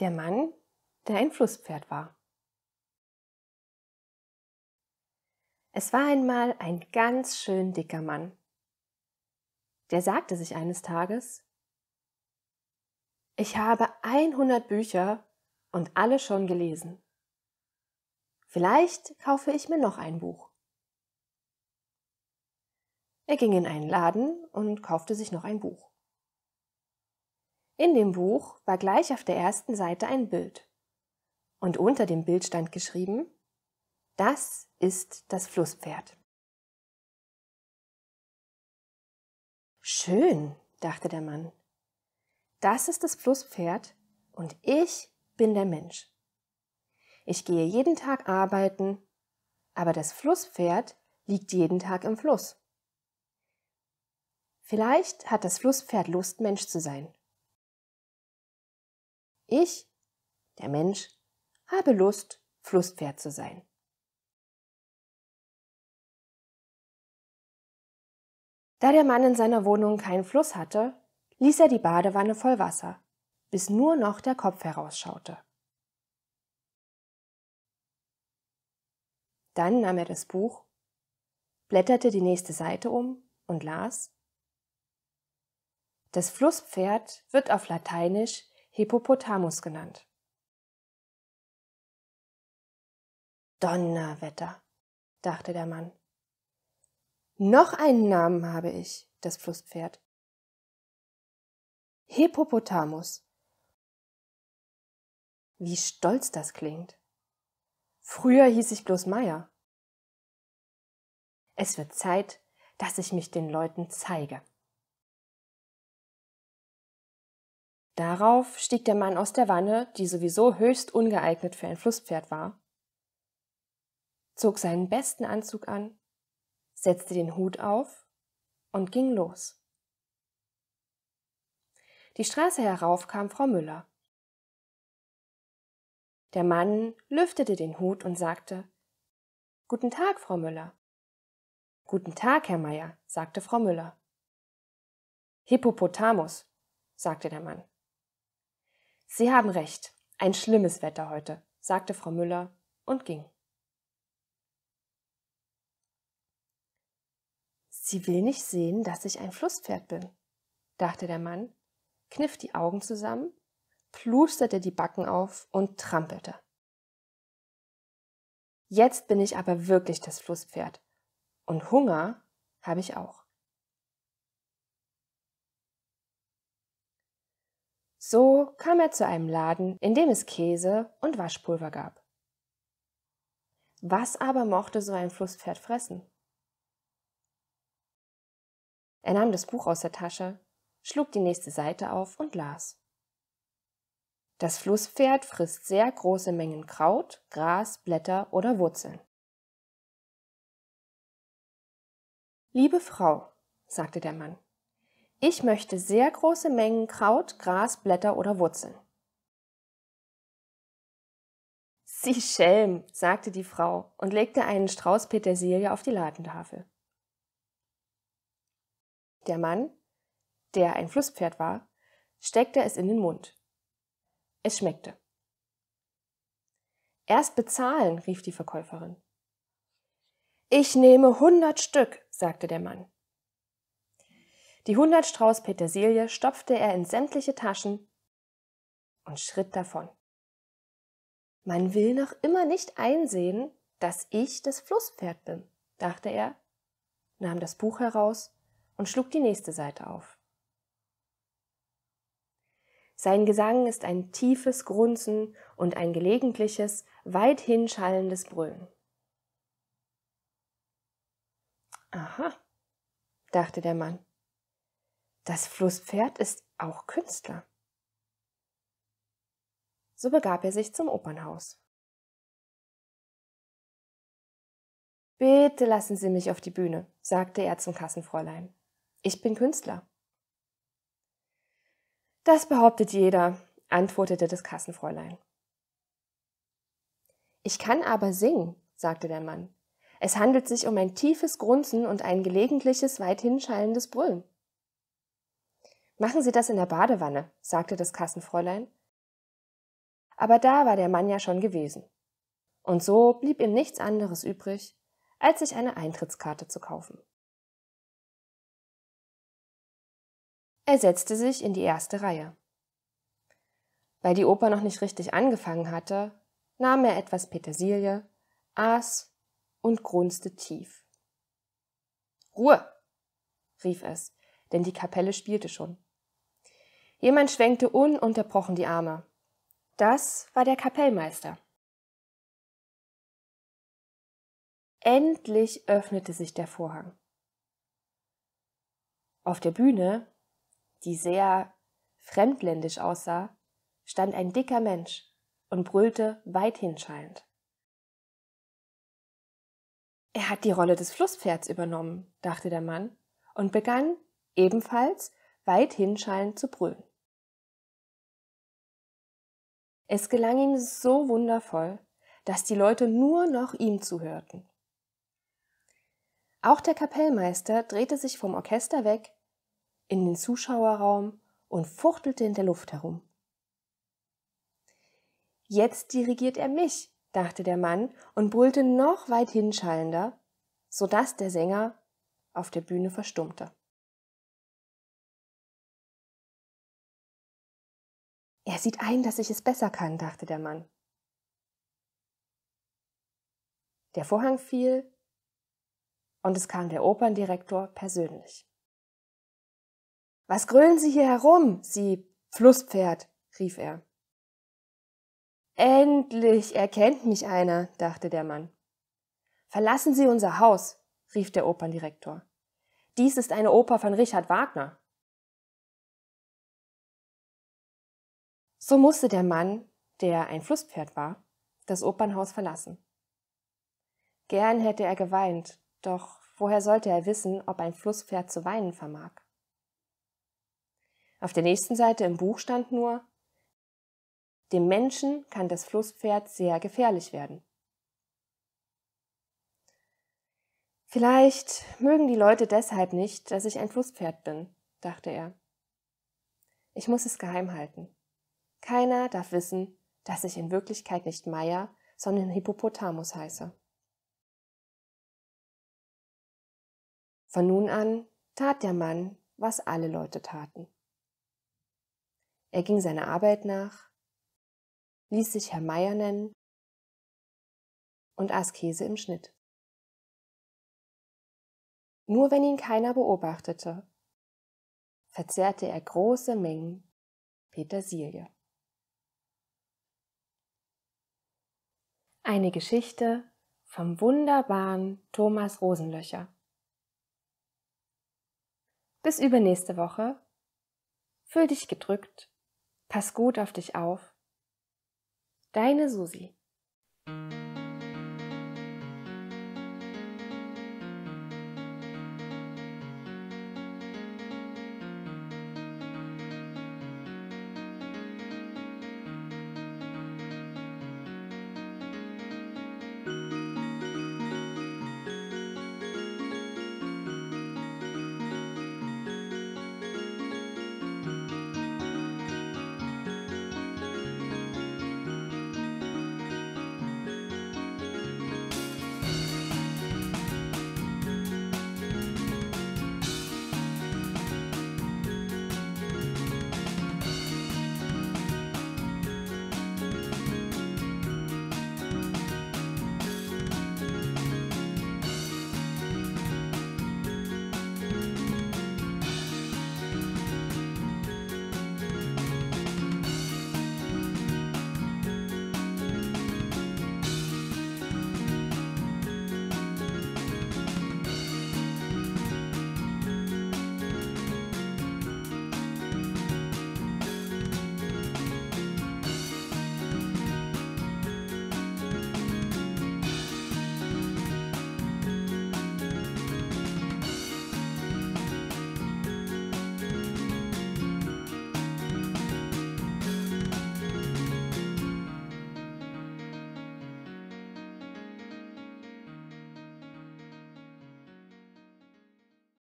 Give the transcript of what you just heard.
Der Mann, der ein Flusspferd war. Es war einmal ein ganz schön dicker Mann. Der sagte sich eines Tages, ich habe 100 Bücher und alle schon gelesen. Vielleicht kaufe ich mir noch ein Buch. Er ging in einen Laden und kaufte sich noch ein Buch. In dem Buch war gleich auf der ersten Seite ein Bild. Und unter dem Bild stand geschrieben, das ist das Flusspferd. Schön, dachte der Mann. Das ist das Flusspferd und ich bin der Mensch. Ich gehe jeden Tag arbeiten, aber das Flusspferd liegt jeden Tag im Fluss. Vielleicht hat das Flusspferd Lust, Mensch zu sein ich, der Mensch, habe Lust, Flusspferd zu sein. Da der Mann in seiner Wohnung keinen Fluss hatte, ließ er die Badewanne voll Wasser, bis nur noch der Kopf herausschaute. Dann nahm er das Buch, blätterte die nächste Seite um und las Das Flusspferd wird auf Lateinisch Hippopotamus genannt. Donnerwetter, dachte der Mann. Noch einen Namen habe ich, das Flusspferd. Hippopotamus. Wie stolz das klingt. Früher hieß ich bloß Meier. Es wird Zeit, dass ich mich den Leuten zeige. Darauf stieg der Mann aus der Wanne, die sowieso höchst ungeeignet für ein Flusspferd war, zog seinen besten Anzug an, setzte den Hut auf und ging los. Die Straße herauf kam Frau Müller. Der Mann lüftete den Hut und sagte Guten Tag, Frau Müller. Guten Tag, Herr Meier, sagte Frau Müller. Hippopotamus, sagte der Mann. Sie haben recht, ein schlimmes Wetter heute, sagte Frau Müller und ging. Sie will nicht sehen, dass ich ein Flusspferd bin, dachte der Mann, kniff die Augen zusammen, plusterte die Backen auf und trampelte. Jetzt bin ich aber wirklich das Flusspferd. Und Hunger habe ich auch. So kam er zu einem Laden, in dem es Käse und Waschpulver gab. Was aber mochte so ein Flusspferd fressen? Er nahm das Buch aus der Tasche, schlug die nächste Seite auf und las. Das Flusspferd frisst sehr große Mengen Kraut, Gras, Blätter oder Wurzeln. Liebe Frau, sagte der Mann, ich möchte sehr große Mengen Kraut, Gras, Blätter oder Wurzeln. Sie Schelm, sagte die Frau und legte einen Strauß Petersilie auf die Ladentafel. Der Mann, der ein Flusspferd war, steckte es in den Mund. Es schmeckte. Erst bezahlen, rief die Verkäuferin. Ich nehme hundert Stück, sagte der Mann. Die 100 Strauß Petersilie stopfte er in sämtliche Taschen und schritt davon. Man will noch immer nicht einsehen, dass ich das Flusspferd bin, dachte er, nahm das Buch heraus und schlug die nächste Seite auf. Sein Gesang ist ein tiefes Grunzen und ein gelegentliches, weit hinschallendes Brüllen. Aha, dachte der Mann. Das Flusspferd ist auch Künstler. So begab er sich zum Opernhaus. Bitte lassen Sie mich auf die Bühne, sagte er zum Kassenfräulein. Ich bin Künstler. Das behauptet jeder, antwortete das Kassenfräulein. Ich kann aber singen, sagte der Mann. Es handelt sich um ein tiefes Grunzen und ein gelegentliches, weit hinschallendes Brüllen. Machen Sie das in der Badewanne, sagte das Kassenfräulein. Aber da war der Mann ja schon gewesen. Und so blieb ihm nichts anderes übrig, als sich eine Eintrittskarte zu kaufen. Er setzte sich in die erste Reihe. Weil die Oper noch nicht richtig angefangen hatte, nahm er etwas Petersilie, aß und grunzte tief. Ruhe! rief es, denn die Kapelle spielte schon. Jemand schwenkte ununterbrochen die Arme. Das war der Kapellmeister. Endlich öffnete sich der Vorhang. Auf der Bühne, die sehr fremdländisch aussah, stand ein dicker Mensch und brüllte weithinscheinend. Er hat die Rolle des Flusspferds übernommen, dachte der Mann und begann ebenfalls weithinscheinend zu brüllen. Es gelang ihm so wundervoll, dass die Leute nur noch ihm zuhörten. Auch der Kapellmeister drehte sich vom Orchester weg in den Zuschauerraum und fuchtelte in der Luft herum. Jetzt dirigiert er mich, dachte der Mann und brüllte noch weit hinschallender, so der Sänger auf der Bühne verstummte. Er sieht ein, dass ich es besser kann, dachte der Mann. Der Vorhang fiel und es kam der Operndirektor persönlich. Was grölen Sie hier herum, Sie Flusspferd? rief er. Endlich erkennt mich einer, dachte der Mann. Verlassen Sie unser Haus, rief der Operndirektor. Dies ist eine Oper von Richard Wagner. So musste der Mann, der ein Flusspferd war, das Opernhaus verlassen. Gern hätte er geweint, doch woher sollte er wissen, ob ein Flusspferd zu weinen vermag? Auf der nächsten Seite im Buch stand nur, dem Menschen kann das Flusspferd sehr gefährlich werden. Vielleicht mögen die Leute deshalb nicht, dass ich ein Flusspferd bin, dachte er. Ich muss es geheim halten. Keiner darf wissen, dass ich in Wirklichkeit nicht Meier, sondern Hippopotamus heiße. Von nun an tat der Mann, was alle Leute taten. Er ging seiner Arbeit nach, ließ sich Herr Meier nennen und aß Käse im Schnitt. Nur wenn ihn keiner beobachtete, verzehrte er große Mengen Petersilie. Eine Geschichte vom wunderbaren Thomas Rosenlöcher. Bis übernächste Woche. Fühl dich gedrückt. Pass gut auf dich auf. Deine Susi.